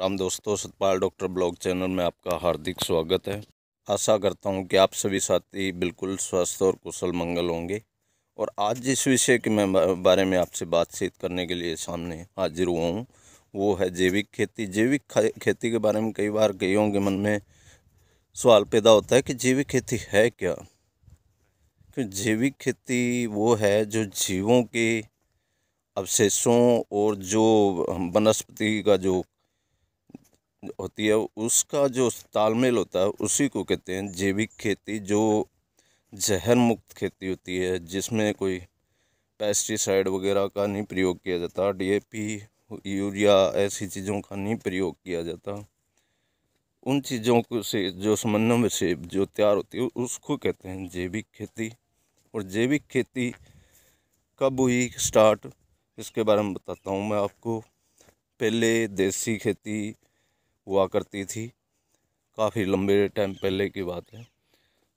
राम दोस्तों Satpal doctor blog channel में आपका हार्दिक स्वागत है आशा करता हूं कि आप सभी साथी बिल्कुल स्वस्थ और कुशल मंगल होंगे और आज जिस विषय के मैं बारे में आपसे बातचीत करने के लिए सामने हाजिर हुआ हूं वो है जैविक खेती जैविक खेती के बारे में कई बार कई के मन में सवाल पैदा होता है कि जैविक खेती है क्या क्यों जैविक खेती वो है जो जीवों के अवशेषों और जो वनस्पति का जो होती है उसका जो तालमेल होता है उसी को कहते हैं जैविक खेती जो जहर मुक्त खेती होती है जिसमें कोई पेस्टिसाइड वगैरह का नहीं प्रयोग किया जाता डीएपी यूरिया ऐसी चीज़ों का नहीं प्रयोग किया जाता उन चीज़ों को से जो समन्वय से जो तैयार होती है उसको कहते हैं जैविक खेती और जैविक खेती कब हुई स्टार्ट इसके बारे में बताता हूँ मैं आपको पहले देसी खेती हुआ करती थी काफ़ी लंबे टाइम पहले की बात है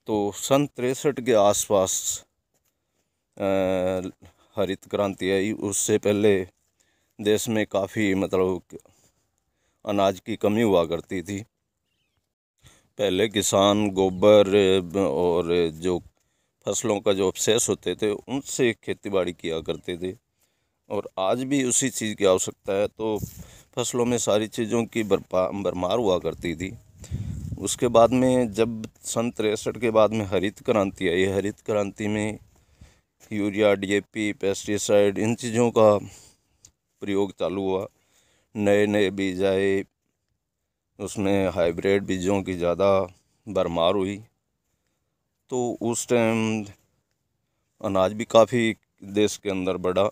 तो सन तिरसठ के आसपास हरित क्रांति आई उससे पहले देश में काफ़ी मतलब अनाज की कमी हुआ करती थी पहले किसान गोबर और जो फसलों का जो अवशेष होते थे उनसे खेती बाड़ी किया करते थे और आज भी उसी चीज़ की आवश्यकता है तो फसलों में सारी चीज़ों की भरपा भरमार हुआ करती थी उसके बाद में जब सन तिरसठ के बाद में हरित क्रांति आई हरित क्रांति में यूरिया डीएपी पेस्टिसाइड इन चीज़ों का प्रयोग चालू हुआ नए नए बीज आए उसमें हाइब्रिड बीजों की ज़्यादा भरमार हुई तो उस टाइम अनाज भी काफ़ी देश के अंदर बढ़ा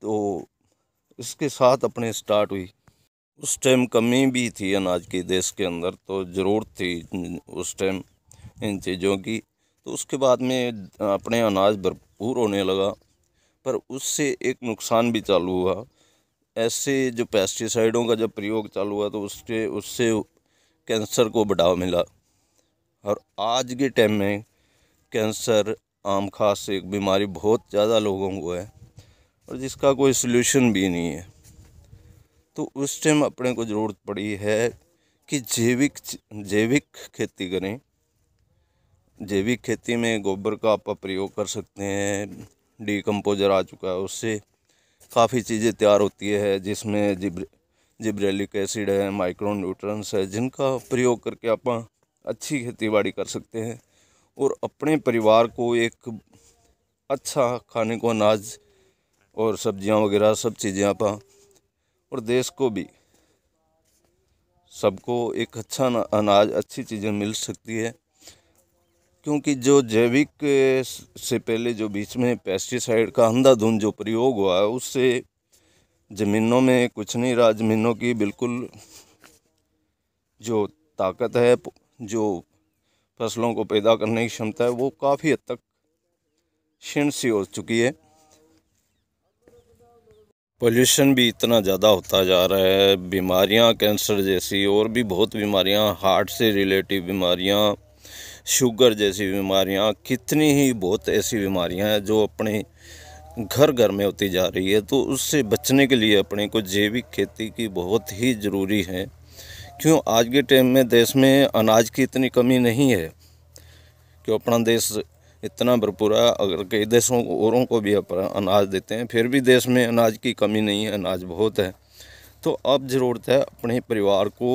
तो इसके साथ अपने स्टार्ट हुई उस टाइम कमी भी थी अनाज के देश के अंदर तो ज़रूरत थी उस टाइम इन चीज़ों की तो उसके बाद में अपने अनाज भरपूर होने लगा पर उससे एक नुकसान भी चालू हुआ ऐसे जो पेस्टिसाइडों का जब प्रयोग चालू हुआ तो उसके उससे कैंसर को बढ़ावा मिला और आज के टाइम में कैंसर आम खास एक बीमारी बहुत ज़्यादा लोगों को है और जिसका कोई सलूशन भी नहीं है तो उस टाइम अपने को ज़रूरत पड़ी है कि जैविक जैविक खेती करें जैविक खेती में गोबर का आप प्रयोग कर सकते हैं डीकम्पोजर आ चुका है उससे काफ़ी चीज़ें तैयार होती है जिसमें जिब्र जिब्रेलिक एसिड है माइक्रो न्यूट्रंस है जिनका प्रयोग करके आप अच्छी खेती बाड़ी कर सकते हैं और अपने परिवार को एक अच्छा खाने को अनाज और सब्जियां वगैरह सब चीज़ें आप और देश को भी सबको एक अच्छा अनाज अच्छी चीज़ें मिल सकती है क्योंकि जो जैविक से पहले जो बीच में पेस्टिसाइड का अंधाधुंध जो प्रयोग हुआ है उससे ज़मीनों में कुछ नहीं रहा ज़मीनों की बिल्कुल जो ताकत है जो फसलों को पैदा करने की क्षमता है वो काफ़ी हद तक क्षीण सी हो चुकी है पोल्यूशन भी इतना ज़्यादा होता जा रहा है बीमारियां कैंसर जैसी और भी बहुत बीमारियां हार्ट से रिलेटिव बीमारियां शुगर जैसी बीमारियां कितनी ही बहुत ऐसी बीमारियां हैं जो अपने घर घर में होती जा रही है तो उससे बचने के लिए अपने को जैविक खेती की बहुत ही ज़रूरी है क्यों आज के टाइम में देश में अनाज की इतनी कमी नहीं है क्यों अपना देश इतना भरपूर है अगर कई देशों को औरों को भी अनाज देते हैं फिर भी देश में अनाज की कमी नहीं है अनाज बहुत है तो अब ज़रूरत है अपने परिवार को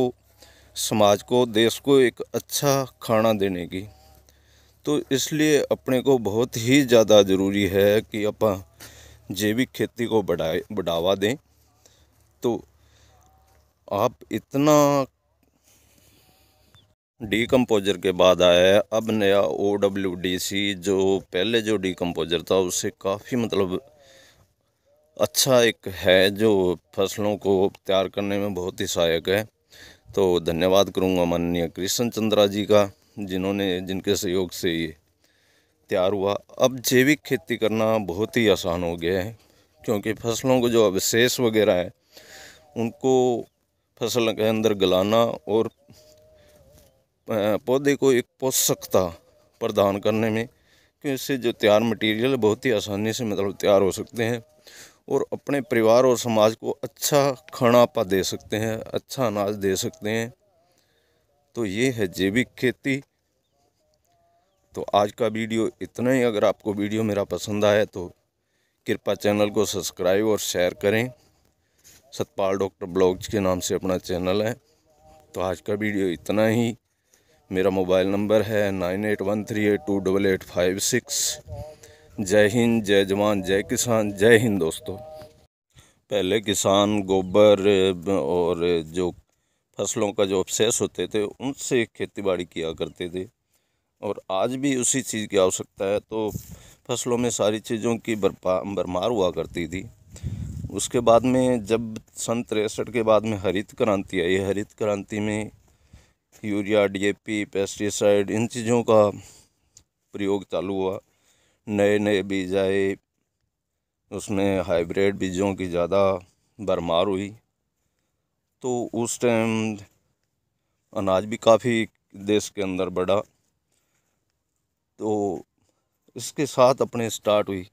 समाज को देश को एक अच्छा खाना देने की तो इसलिए अपने को बहुत ही ज़्यादा ज़रूरी है कि आप जैविक खेती को बढ़ाए बढ़ावा दें तो आप इतना डीकम्पोजर के बाद आया है अब नया ओ डब्ल्यू डी सी जो पहले जो डीकम्पोजर था उससे काफ़ी मतलब अच्छा एक है जो फसलों को तैयार करने में बहुत ही सहायक है तो धन्यवाद करूँगा माननीय कृष्ण चंद्रा जी का जिन्होंने जिनके सहयोग से ये तैयार हुआ अब जैविक खेती करना बहुत ही आसान हो गया है क्योंकि फसलों को जो अवशेष वगैरह है उनको फसल के अंदर गलाना और पौधे को एक पोषकता प्रदान करने में क्योंकि इससे जो तैयार मटेरियल बहुत ही आसानी से मतलब तैयार हो सकते हैं और अपने परिवार और समाज को अच्छा खाना पा दे सकते हैं अच्छा अनाज दे सकते हैं तो ये है जैविक खेती तो आज का वीडियो इतना ही अगर आपको वीडियो मेरा पसंद आया तो कृपा चैनल को सब्सक्राइब और शेयर करें सतपाल डॉक्टर ब्लॉग्स के नाम से अपना चैनल है तो आज का वीडियो इतना ही मेरा मोबाइल नंबर है nine eight one three eight two double eight five six जय हिंद जय जवान जय किसान जय हिंद दोस्तों पहले किसान गोबर और जो फसलों का जो अवशेष होते थे उनसे खेतीबाड़ी किया करते थे और आज भी उसी चीज़ की आवश्यकता है तो फसलों में सारी चीज़ों की बरपा भरमार हुआ करती थी उसके बाद में जब सन तिरसठ के बाद में हरित क्रांति आई हरित क्रांति में यूरिया डीएपी पेस्टिसाइड इन चीज़ों का प्रयोग चालू हुआ नए नए बीज आए उसमें हाइब्रिड बीजों की ज़्यादा भरमार हुई तो उस टाइम अनाज भी काफ़ी देश के अंदर बढ़ा तो इसके साथ अपने स्टार्ट हुई